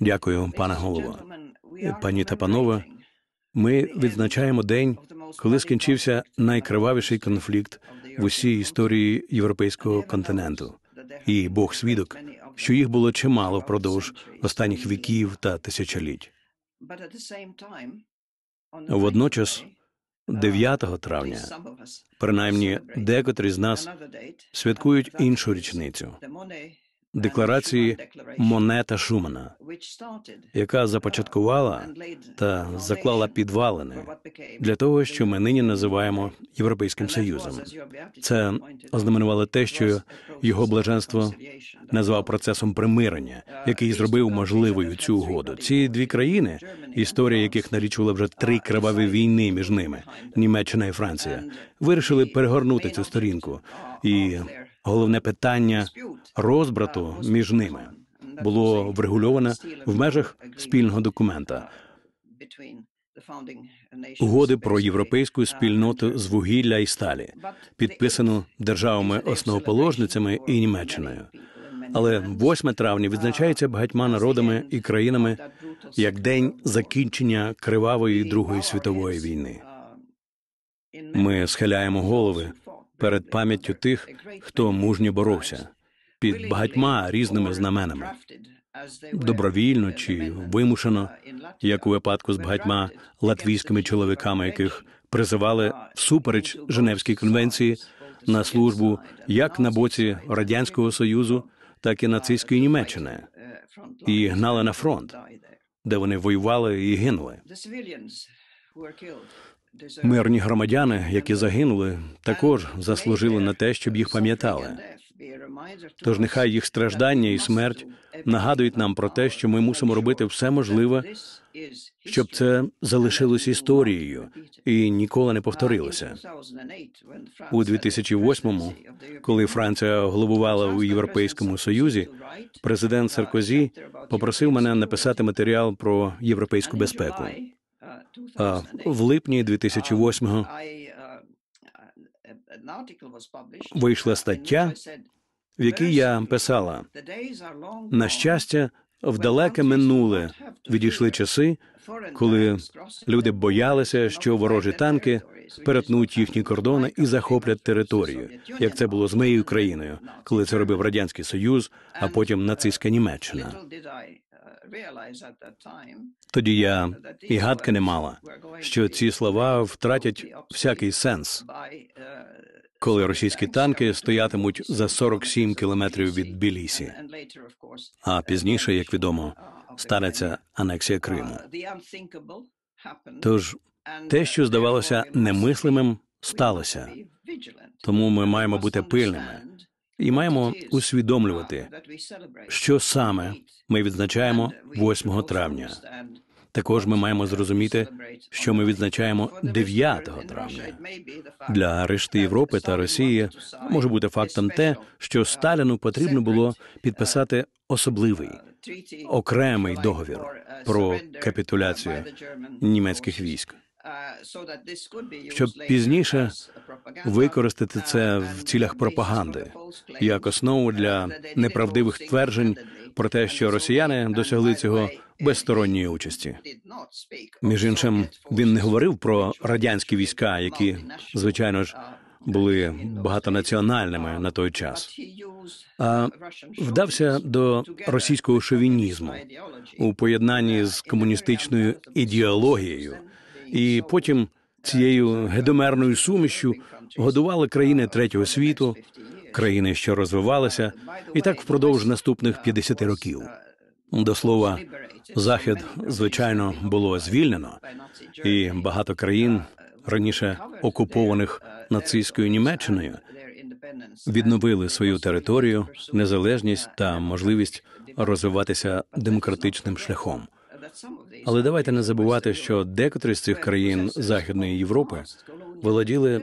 Дякую, пане голово. Пані та панове. Ми відзначаємо день, коли скінчився найкривавіший конфлікт в усій історії європейського континенту. І Бог свідок, що їх було чимало впродовж останніх віків та тисячоліть. Водночас, 9 травня, принаймні декотрі з нас святкують іншу річницю декларації Монета Шумана, яка започаткувала та заклала підвалини для того, що ми нині називаємо Європейським Союзом. Це ознаменувало те, що його блаженство назвав процесом примирення, який зробив можливою цю угоду. Ці дві країни, історія яких налічувала вже три криваві війни між ними Німеччина і Франція, вирішили перегорнути цю сторінку і головне питання розбрату між ними було врегульоване в межах спільного документа угоди про європейську спільноту з вугілля і сталі, підписану державами основоположницями і Німеччиною. Але 8 травня відзначається багатьма народами і країнами як день закінчення кривавої Другої світової війни. Ми схиляємо голови перед пам'яттю тих, хто мужньо боровся під багатьма різними знаменами. Добровільно чи вимушено, як у випадку з багатьма латвійськими чоловіками, яких призивали всупереч Женевській конвенції на службу як на боці радянського союзу, так і нацистської Німеччини, і гнали на фронт, де вони воювали і гинули. Мирні громадяни, які загинули, також заслужили на те, щоб їх пам'ятали. Тож нехай їх страждання і смерть нагадують нам про те, що ми мусимо робити все можливе, щоб це залишилось історією і ніколи не повторилося. У 2008-му, коли Франція головувала у Європейському Союзі, президент Саркозі попросив мене написати матеріал про європейську безпеку в липні 2008-го um, uh, uh, вийшла uh, стаття, в якій я писала на щастя, в далеке минуле відійшли часи, коли люди боялися, що ворожі танки перетнуть їхні кордони і захоплять територію, як це було з моєю країною, коли це робив радянський союз, а потім нацистська Німеччина. Тоді я і гадки не мала, що ці слова втратять uh, всякий сенс, коли російські танки стоятимуть за 47 кілометрів від Білісі. А uh, пізніше, як відомо, uh, станеться анексія Криму. Тож те, що здавалося немислимим, сталося. Тому ми маємо бути пильними і маємо усвідомлювати, що саме ми відзначаємо 8 травня. Також ми маємо зрозуміти, що ми відзначаємо 9 травня. Для решти Європи та Росії може бути фактом те, що Сталіну потрібно було підписати особливий окремий договір про капітуляцію німецьких військ. Щоб пізніше використати це в цілях пропаганди як основу для неправдивих тверджень про те, що росіяни досягли цього без сторонньої участі. Між іншим він не говорив про радянські війська, які звичайно ж були багатонаціональними на той час. А вдався до російського шовінізму у поєднанні з комуністичною ідеологією, і потім цією гедомерною сумішю годували країни третього світу, країни, що розвивалися, і так впродовж наступних 50 років. До слова, захід звичайно було звільнено, і багато країн раніше окупованих нацистською Німеччиною відновили свою територію, незалежність та можливість розвиватися демократичним шляхом. Але давайте не забувати, що декотрі з цих країн Західної Європи володіли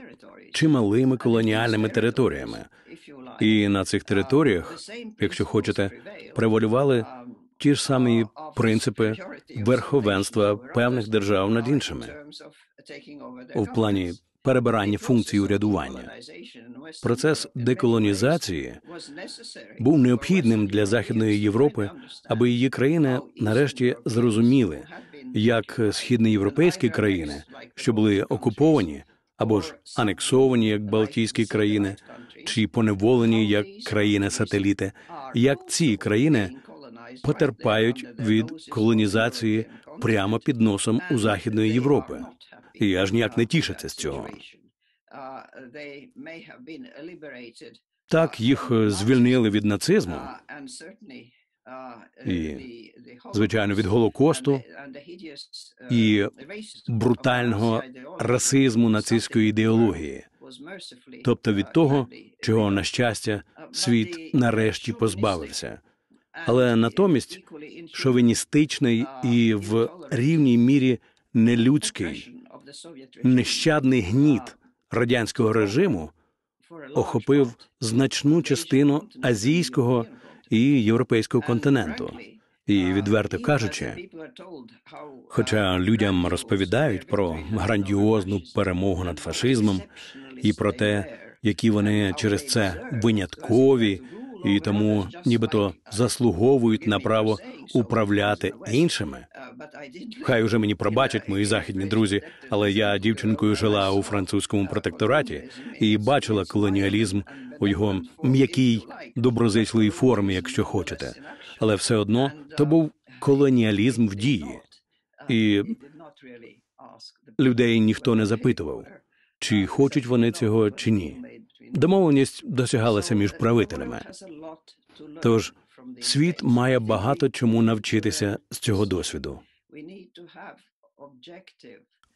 чималими колоніальними територіями. І на цих територіях, якщо хочете, превалювали ті ж самі принципи верховенства певних держав над іншими. в плані перебирання функцій урядування. Процес деколонізації був необхідним для західної Європи, аби її країни нарешті зрозуміли, як східноєвропейські країни, що були окуповані або ж анексовані як Балтійські країни, чи поневолені як країни-сателіти, як ці країни потерпають від колонізації прямо під носом у Західної Європи. І аж ніяк не тішаться з цього. Так їх звільнили від нацизму і, звичайно, від голокосту і брутального расизму нацистської ідеології, тобто від того, чого на щастя світ нарешті позбавився. Але натомість шовіністичний і в рівній мірі нелюдський нещадний гніт радянського режиму охопив значну частину азійського і європейського континенту. І відверто кажучи, хоча людям розповідають про грандіозну перемогу над фашизмом і про те, які вони через це виняткові і тому, нібито заслуговують на право управляти іншими. Хай уже мені пробачать мої західні друзі, але я дівчинкою жила у французькому протектораті і бачила колоніалізм у його м'якій доброзичливій формі, якщо хочете. Але все одно то був колоніалізм в дії і людей ніхто не запитував чи хочуть вони цього чи ні. Домовленість досягалася між правителями. Тож світ має багато чому навчитися з цього досвіду.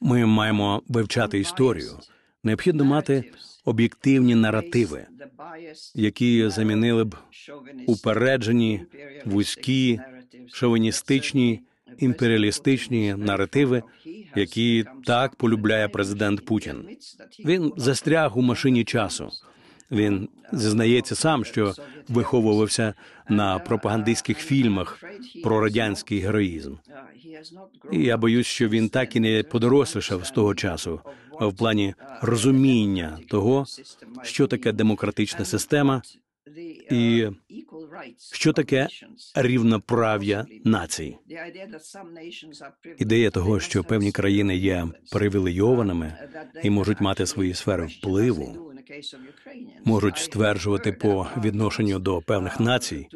Ми маємо вивчати історію. Необхідно мати об'єктивні наративи, які замінили б упереджені, вузькі, шовіністичні імперіалістичні наративи, які так полюбляє президент Путін. Він застряг у машині часу. Він зізнається сам, що виховувався на пропагандистських фільмах про радянський героїзм. І я боюсь, що він так і не подорослішав з того часу в плані розуміння того, що таке демократична система, і uh, що таке рівноправ'я націй. Ідея того, що певні країни є привілейованими uh, і можуть мати свої сфери впливу, можуть стверджувати по відношенню до певних uh, націй.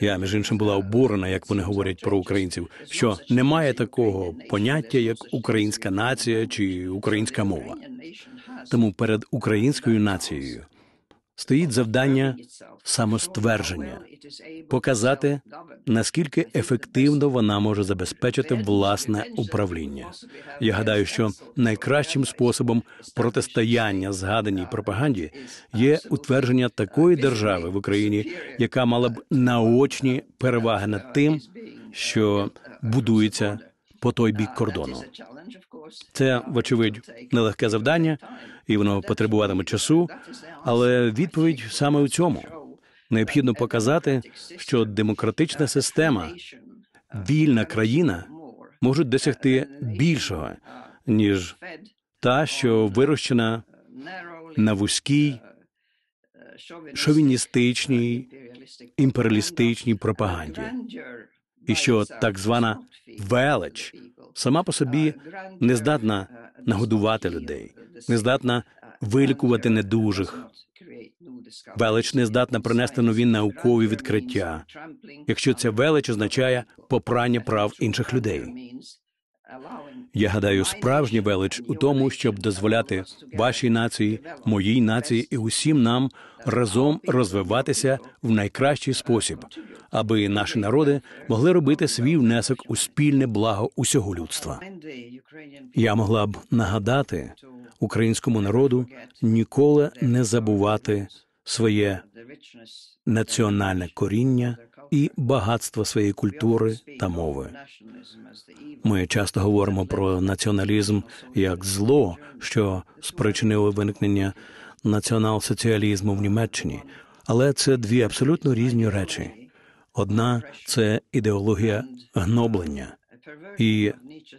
Я між іншим була обурена, як вони говорять про українців, що немає такого поняття як українська нація чи українська мова. Тому перед українською нацією стоїть завдання самоствердження, показати наскільки ефективно вона може забезпечити власне управління. Я гадаю, що найкращим способом протистояння згаданій пропаганді є утвердження такої держави в Україні, яка мала б наочні переваги над тим, що будується по той бік кордону. Це, вочевидь, нелегке завдання, і воно потребуватиме часу. Але відповідь саме у цьому необхідно показати, що демократична система, вільна країна можуть досягти більшого ніж та, що вирощена на вузькій шовіністичній імперіалістичній пропаганді і що так звана велич сама по собі uh, uh, не здатна нагодувати людей, не здатна вилікувати недужих. Велич не здатна принести нові uh, наукові відкриття, якщо ця велич означає попрання прав інших людей. Я гадаю, справжня велич у тому, щоб дозволяти вашій нації, моїй нації і усім нам разом розвиватися в найкращий спосіб, аби наші народи могли робити свій внесок у спільне благо усього людства. Я могла б нагадати українському народу ніколи не забувати своє національне коріння і багатство своєї культури та мови. Ми часто говоримо про націоналізм як зло, що спричинило виникнення націонал-соціалізму в Німеччині, але це дві абсолютно різні речі. Одна це ідеологія гноблення і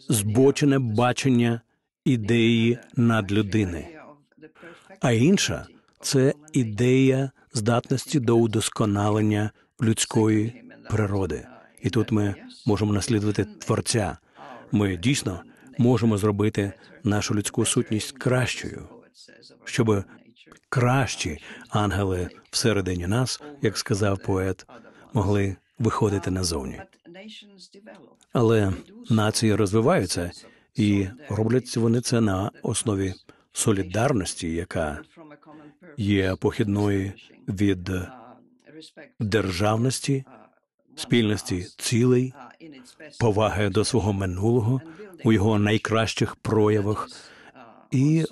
збочене бачення ідеї надлюдини. а інша це ідея здатності до удосконалення людської природи. І тут ми можемо наслідувати творця. Ми дійсно можемо зробити нашу людську сутність кращою, щоб кращі ангели всередині нас, як сказав поет, могли виходити назовні. Але нації розвиваються і роблять вони це на основі солідарності, яка є похідної від державності, uh, спільності цілей, uh, поваги до свого минулого у його найкращих uh, проявах і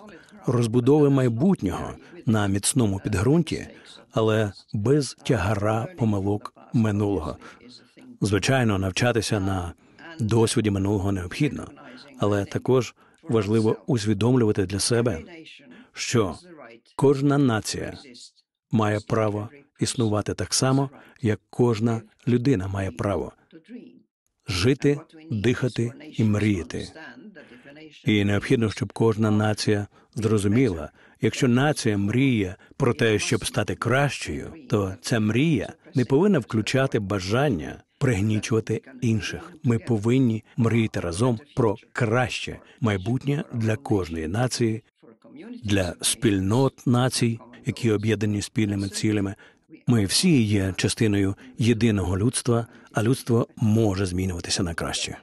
розбудови майбутнього на міцному підґрунті, але без тягара помилок минулого. Звичайно, навчатися на досвіді минулого необхідно, але також важливо усвідомлювати для себе, що кожна нація має право існувати так само, як кожна людина має право жити, дихати і мріяти. І необхідно, щоб кожна нація зрозуміла, якщо нація мріє про те, щоб стати кращою, то ця мрія не повинна включати бажання пригнічувати інших. Ми повинні мріяти разом про краще майбутнє для кожної нації, для спільнот націй, які об'єднані спільними цілями, ми всі є частиною єдиного людства, а людство може змінюватися на краще.